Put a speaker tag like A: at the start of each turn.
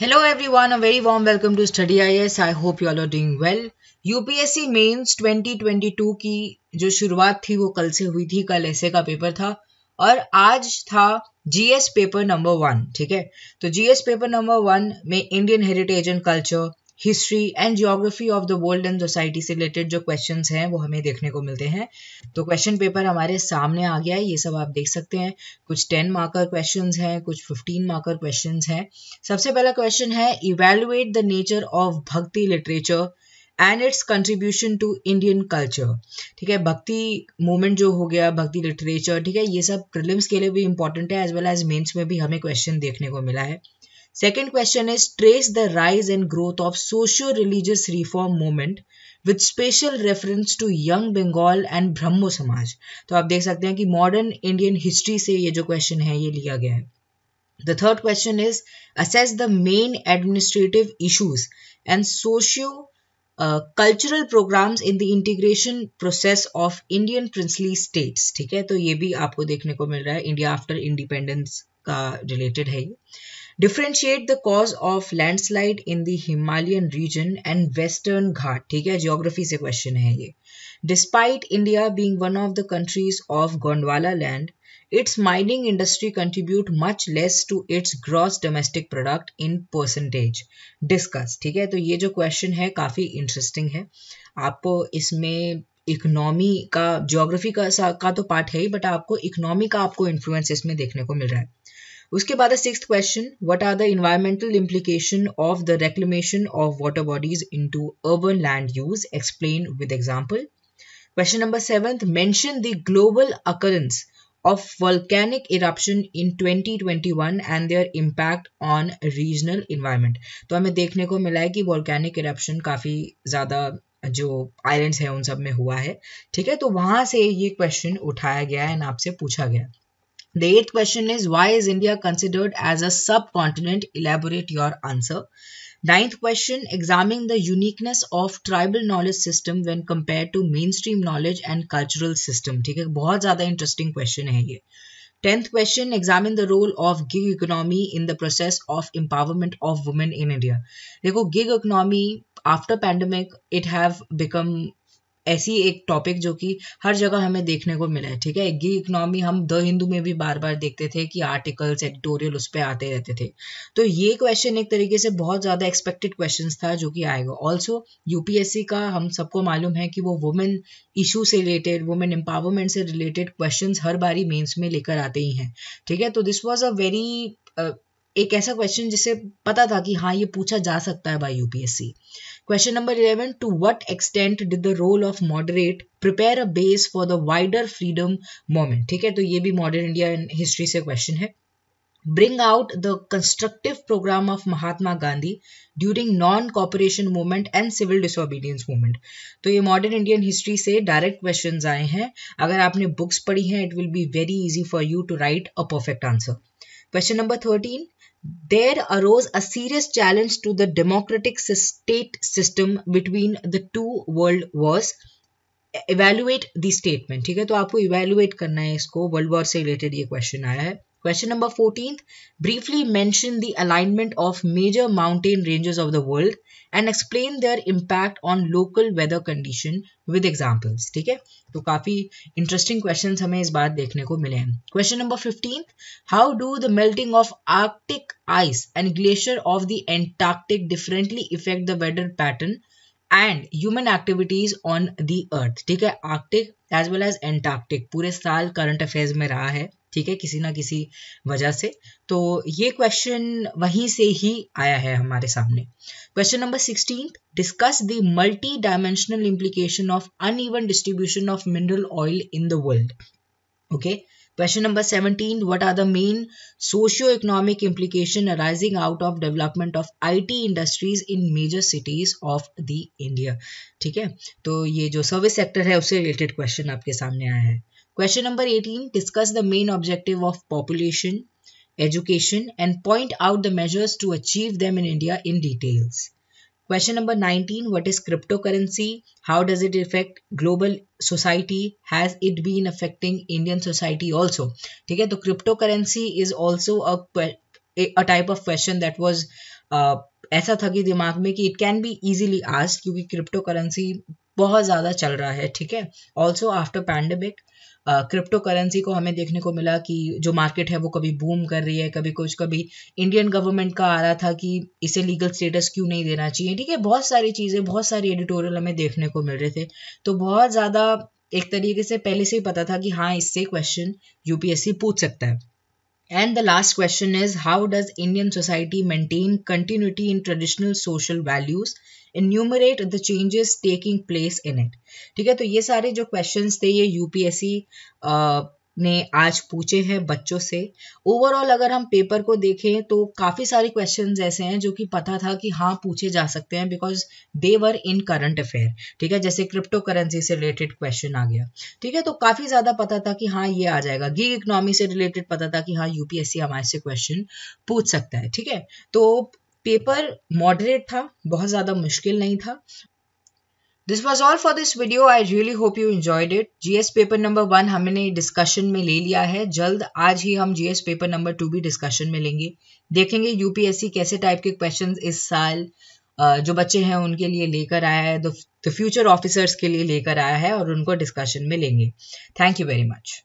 A: Hello everyone, a very warm welcome to Study IS. I hope you all are doing well. UPSC mains 2022 की जो शुरुआत थी वो कल से हुई थी कल ऐसे का पेपर था और आज था जीएस पेपर नंबर वन ठीक है तो जीएस पेपर नंबर वन में Indian heritage and culture history and geography of the world and society से रिलेटेड जो क्वेश्चन हैं वो हमें देखने को मिलते हैं तो क्वेश्चन पेपर हमारे सामने आ गया है ये सब आप देख सकते हैं कुछ टेन मार्कर क्वेश्चन हैं कुछ फिफ्टीन मार्कर क्वेश्चन हैं सबसे पहला क्वेश्चन है evaluate the nature of bhakti literature and its contribution to Indian culture ठीक है भक्ति मूवमेंट जो हो गया भक्ति लिटरेचर ठीक है ये सब प्रिलिम्स के लिए भी इंपॉर्टेंट है एज वेल एज मेन्स में भी हमें क्वेश्चन देखने को मिला है Second question is trace the rise and growth of socio-religious reform movement with special reference to Young Bengal and Brahmo Samaj तो आप देख सकते हैं कि मॉडर्न इंडियन हिस्ट्री से ये जो क्वेश्चन है ये लिया गया है The third question is assess the main administrative issues and socio uh, cultural programs in the integration process of Indian princely states. ठीक है तो ये भी आपको देखने को मिल रहा है इंडिया आफ्टर इंडिपेंडेंस का रिलेटेड है ये differentiate the cause of landslide in the Himalayan region and Western Ghat ठीक है जियोग्राफी से क्वेश्चन है ये despite India being one of the countries of Gondwana land its mining industry contribute much less to its gross domestic product in percentage discuss ठीक है तो ये जो क्वेश्चन है काफ़ी इंटरेस्टिंग है आपको इसमें इकोनॉमी का जोग्राफी का का तो पार्ट है ही बट आपको इकोनॉमी का आपको इन्फ्लुएंस इसमें देखने को मिल रहा है उसके बाद है six question what are the environmental implication of the reclamation of water bodies into urban land use explain with example question number seventh mention the global occurrence eruption in twenty twenty 2021 and their impact on regional environment तो हमें देखने को मिला है कि volcanic eruption काफ़ी ज़्यादा जो आइलैंड्स हैं उन सब में हुआ है ठीक है तो वहाँ से ये क्वेश्चन उठाया गया है एंड आपसे पूछा गया The eighth question is why is India considered as a subcontinent? Elaborate your answer. Ninth question, examine the uniqueness of tribal knowledge system when compared to mainstream knowledge and cultural system. ठीक है बहुत ज़्यादा interesting question है ये. Tenth question, examine the role of gig economy in the process of empowerment of women in India. देखो gig economy after pandemic it have become ऐसी एक topic जो कि हर जगह हमें देखने को मिला है ठीक है गी इकोनॉमी हम द हिंदू में भी बार बार देखते थे कि आर्टिकल्स एडिटोरियल उस पर आते रहते थे तो ये क्वेश्चन एक तरीके से बहुत ज़्यादा एक्सपेक्टेड क्वेश्चन था जो कि आएगा ऑल्सो यूपीएससी का हम सबको मालूम है कि वो वुमेन इशू से रिलेटेड वुमेन एम्पावरमेंट से रिलेटेड क्वेश्चन हर बारी मेन्स में लेकर आते ही हैं ठीक है तो दिस वॉज अ वेरी एक ऐसा क्वेश्चन जिसे पता था कि हाँ ये पूछा जा सकता है by UPSC question number eleven to what extent did the role of moderate prepare a base for the wider freedom movement ठीक है तो ये भी मॉडर्न इंडिया हिस्ट्री से क्वेश्चन है bring out the constructive program of Mahatma Gandhi during non-cooperation movement and civil disobedience movement. तो ये modern Indian history से direct questions आए हैं अगर आपने books पढ़ी हैं it will be very easy for you to write a perfect answer. Question number there arose a serious challenge to the democratic state system between the two world wars evaluate the statement ठीक है तो आपको evaluate करना है इसको world war से related ये question आया है Question number 14. Briefly mention the alignment of major mountain ranges of the world and explain their impact on local weather condition with examples. ठीक है तो काफी interesting questions हमें इस बार देखने को मिले हैं Question number 15. How do the melting of Arctic ice and glacier of the Antarctic differently affect the weather pattern and human activities on the Earth? ठीक है Arctic as well as Antarctic. पूरे साल करंट अफेयर्स में रहा है ठीक है किसी ना किसी वजह से तो ये क्वेश्चन वहीं से ही आया है हमारे सामने question number sixteen discuss the multi dimensional implication of uneven distribution of mineral oil in the world okay question number seventeen what are the main socio economic implication arising out of development of I T industries in major cities of the India ठीक है तो ये जो service sector है उससे related question आपके सामने आया है question number eighteen discuss the main objective of population education and point out the measures to achieve them in India in details question number nineteen what is crypto currency how does it effect global society has it been affecting Indian society also ठीक है तो crypto currency is also a type of question that was ऐसा था कि दिमाग में कि it can be easily asked क्योंकि क्रिप्टो करेंसी बहुत ज्यादा चल रहा है ठीक है also after pandemic crypto currency को हमें देखने को मिला कि जो मार्केट है वो कभी बूम कर रही है कभी कुछ कभी इंडियन गवर्नमेंट का आ रहा था कि इसे लीगल स्टेटस क्यों नहीं देना चाहिए ठीक है बहुत सारी चीज़ें बहुत सारी एडिटोरियल हमें देखने को मिल रहे थे तो बहुत ज़्यादा एक तरीके से पहले से ही पता था कि हाँ इससे क्वेश्चन यूपीएससी पूछ सकता है and the last question is how does Indian society maintain continuity in traditional social values enumerate the changes taking place in it ठीक है तो ये सारे जो क्वेश्चंस थे ये यूपीएससी ने आज पूछे हैं बच्चों से ओवरऑल अगर हम पेपर को देखें तो काफ़ी सारे क्वेश्चन ऐसे हैं जो कि पता था कि हाँ पूछे जा सकते हैं because they were in current affair ठीक है जैसे क्रिप्टो करेंसी से रिलेटेड क्वेश्चन आ गया ठीक है तो काफ़ी ज़्यादा पता था कि हाँ ये आ जाएगा गिग इकोनॉमी से रिलेटेड पता था कि हाँ यूपीएससी हमारे से क्वेश्चन पूछ सकता है ठीक है तो पेपर मॉडरेट था बहुत ज़्यादा मुश्किल नहीं था this was all for this video I really hope you enjoyed it GS paper number one हमने डिस्कशन में ले लिया है जल्द आज ही हम जीएस पेपर नंबर टू भी डिस्कशन में लेंगे देखेंगे यूपीएससी कैसे टाइप के क्वेश्चन इस साल जो बच्चे हैं उनके लिए लेकर आया है द फ्यूचर ऑफिसर्स के लिए लेकर आया है और उनको डिस्कशन में लेंगे थैंक यू वेरी मच